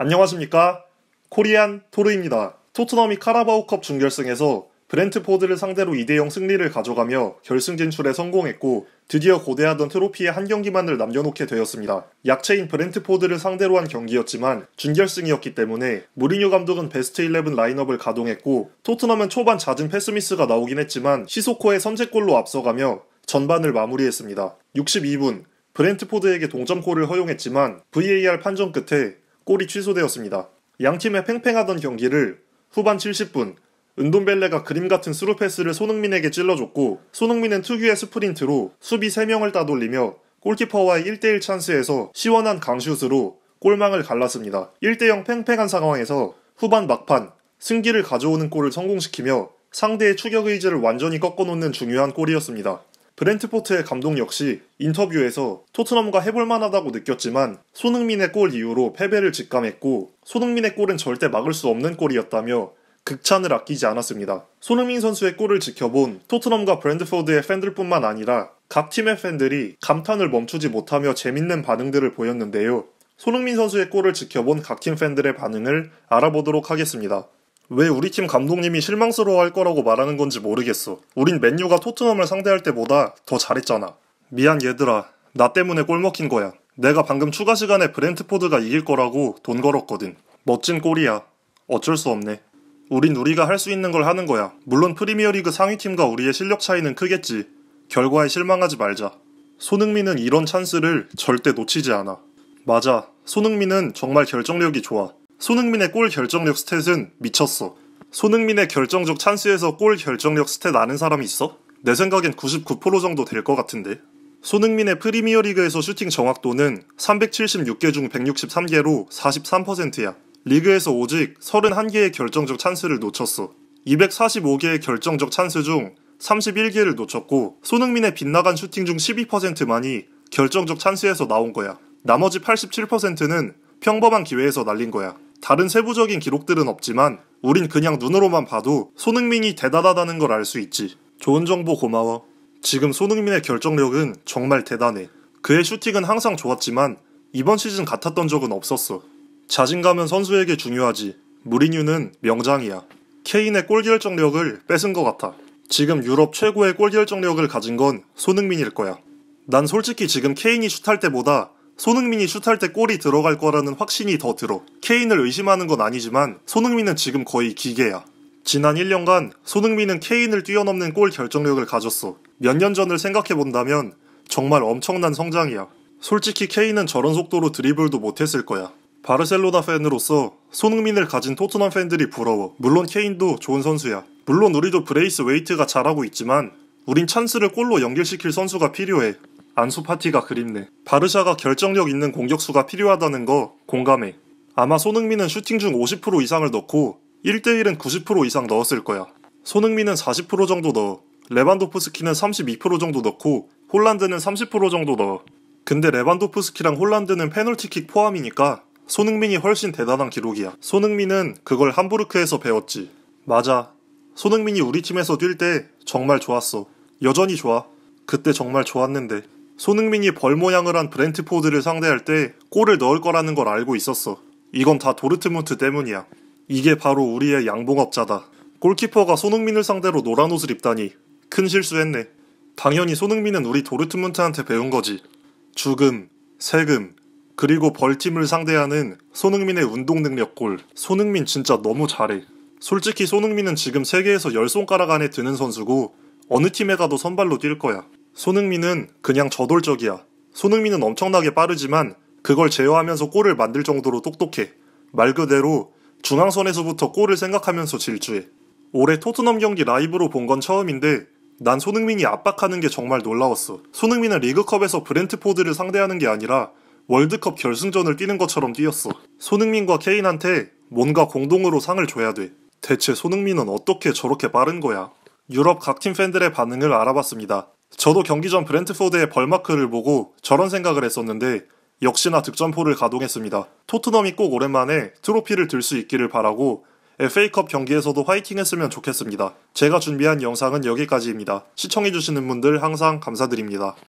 안녕하십니까? 코리안 토르입니다. 토트넘이 카라바오컵 준결승에서 브렌트포드를 상대로 2대0 승리를 가져가며 결승 진출에 성공했고 드디어 고대하던 트로피의 한 경기만을 남겨놓게 되었습니다. 약체인 브렌트포드를 상대로 한 경기였지만 준결승이었기 때문에 무리뉴 감독은 베스트 11 라인업을 가동했고 토트넘은 초반 잦은 패스미스가 나오긴 했지만 시소코의 선제골로 앞서가며 전반을 마무리했습니다. 62분 브렌트포드에게 동점골을 허용했지만 VAR 판정 끝에 골이 취소되었습니다. 양팀의 팽팽하던 경기를 후반 70분 은돔벨레가 그림 같은 스루 패스를 손흥민에게 찔러줬고 손흥민은 특유의 스프린트로 수비 3명을 따돌리며 골키퍼와의 1대1 찬스에서 시원한 강슛으로 골망을 갈랐습니다. 1대0 팽팽한 상황에서 후반 막판 승기를 가져오는 골을 성공시키며 상대의 추격 의지를 완전히 꺾어놓는 중요한 골이었습니다. 브렌트포트의 감독 역시 인터뷰에서 토트넘과 해볼 만하다고 느꼈지만 손흥민의 골 이후로 패배를 직감했고 손흥민의 골은 절대 막을 수 없는 골이었다며 극찬을 아끼지 않았습니다. 손흥민 선수의 골을 지켜본 토트넘과 브랜드포드의 팬들뿐만 아니라 각 팀의 팬들이 감탄을 멈추지 못하며 재밌는 반응들을 보였는데요. 손흥민 선수의 골을 지켜본 각 팀 팬들의 반응을 알아보도록 하겠습니다. 왜 우리 팀 감독님이 실망스러워할 거라고 말하는 건지 모르겠어. 우린 맨유가 토트넘을 상대할 때보다 더 잘했잖아. 미안 얘들아. 나 때문에 골 먹힌 거야. 내가 방금 추가 시간에 브랜트포드가 이길 거라고 돈 걸었거든. 멋진 골이야. 어쩔 수 없네. 우린 우리가 할 수 있는 걸 하는 거야. 물론 프리미어리그 상위팀과 우리의 실력 차이는 크겠지. 결과에 실망하지 말자. 손흥민은 이런 찬스를 절대 놓치지 않아. 맞아. 손흥민은 정말 결정력이 좋아. 손흥민의 골 결정력 스탯은 미쳤어. 손흥민의 결정적 찬스에서 골 결정력 스탯 아는 사람이 있어? 내 생각엔 99% 정도 될 것 같은데. 손흥민의 프리미어리그에서 슈팅 정확도는 376개 중 163개로 43%야. 리그에서 오직 31개의 결정적 찬스를 놓쳤어. 245개의 결정적 찬스 중 31개를 놓쳤고 손흥민의 빗나간 슈팅 중 12%만이 결정적 찬스에서 나온 거야. 나머지 87%는 평범한 기회에서 날린 거야. 다른 세부적인 기록들은 없지만 우린 그냥 눈으로만 봐도 손흥민이 대단하다는 걸 알 수 있지. 좋은 정보 고마워. 지금 손흥민의 결정력은 정말 대단해. 그의 슈팅은 항상 좋았지만 이번 시즌 같았던 적은 없었어. 자신감은 선수에게 중요하지. 무리뉴는 명장이야. 케인의 골 결정력을 뺏은 것 같아. 지금 유럽 최고의 골 결정력을 가진 건 손흥민일 거야. 난 솔직히 지금 케인이 슛할 때보다 손흥민이 슛할 때 골이 들어갈 거라는 확신이 더 들어. 케인을 의심하는 건 아니지만 손흥민은 지금 거의 기계야. 지난 1년간 손흥민은 케인을 뛰어넘는 골 결정력을 가졌어. 몇 년 전을 생각해본다면 정말 엄청난 성장이야. 솔직히 케인은 저런 속도로 드리블도 못했을 거야. 바르셀로나 팬으로서 손흥민을 가진 토트넘 팬들이 부러워. 물론 케인도 좋은 선수야. 물론 우리도 브레이스 웨이트가 잘하고 있지만 우린 찬스를 골로 연결시킬 선수가 필요해. 안수 파티가 그립네. 바르샤가 결정력 있는 공격수가 필요하다는 거 공감해. 아마 손흥민은 슈팅 중 50% 이상을 넣고 1대1은 90% 이상 넣었을 거야. 손흥민은 40% 정도 넣어. 레반도프스키는 32% 정도 넣고 홀란드는 30% 정도 넣어. 근데 레반도프스키랑 홀란드는 페널티킥 포함이니까 손흥민이 훨씬 대단한 기록이야. 손흥민은 그걸 함부르크에서 배웠지. 맞아. 손흥민이 우리 팀에서 뛸 때 정말 좋았어. 여전히 좋아. 그때 정말 좋았는데. 손흥민이 벌 모양을 한 브렌트포드를 상대할 때 골을 넣을 거라는 걸 알고 있었어. 이건 다 도르트문트 때문이야. 이게 바로 우리의 양봉업자다. 골키퍼가 손흥민을 상대로 노란 옷을 입다니 큰 실수했네. 당연히 손흥민은 우리 도르트문트한테 배운 거지. 죽음, 세금, 그리고 벌팀을 상대하는 손흥민의 운동 능력골. 손흥민 진짜 너무 잘해. 솔직히 손흥민은 지금 세계에서 열 손가락 안에 드는 선수고 어느 팀에 가도 선발로 뛸 거야. 손흥민은 그냥 저돌적이야. 손흥민은 엄청나게 빠르지만 그걸 제어하면서 골을 만들 정도로 똑똑해. 말 그대로 중앙선에서부터 골을 생각하면서 질주해. 올해 토트넘 경기 라이브로 본 건 처음인데 난 손흥민이 압박하는 게 정말 놀라웠어. 손흥민은 리그컵에서 브렌트포드를 상대하는 게 아니라 월드컵 결승전을 뛰는 것처럼 뛰었어. 손흥민과 케인한테 뭔가 공동으로 상을 줘야 돼. 대체 손흥민은 어떻게 저렇게 빠른 거야? 유럽 각 팀 팬들의 반응을 알아봤습니다. 저도 경기 전 브랜트포드의 벌마크를 보고 저런 생각을 했었는데 역시나 득점포를 가동했습니다. 토트넘이 꼭 오랜만에 트로피를 들 수 있기를 바라고 FA컵 경기에서도 화이팅 했으면 좋겠습니다. 제가 준비한 영상은 여기까지입니다. 시청해주시는 분들 항상 감사드립니다.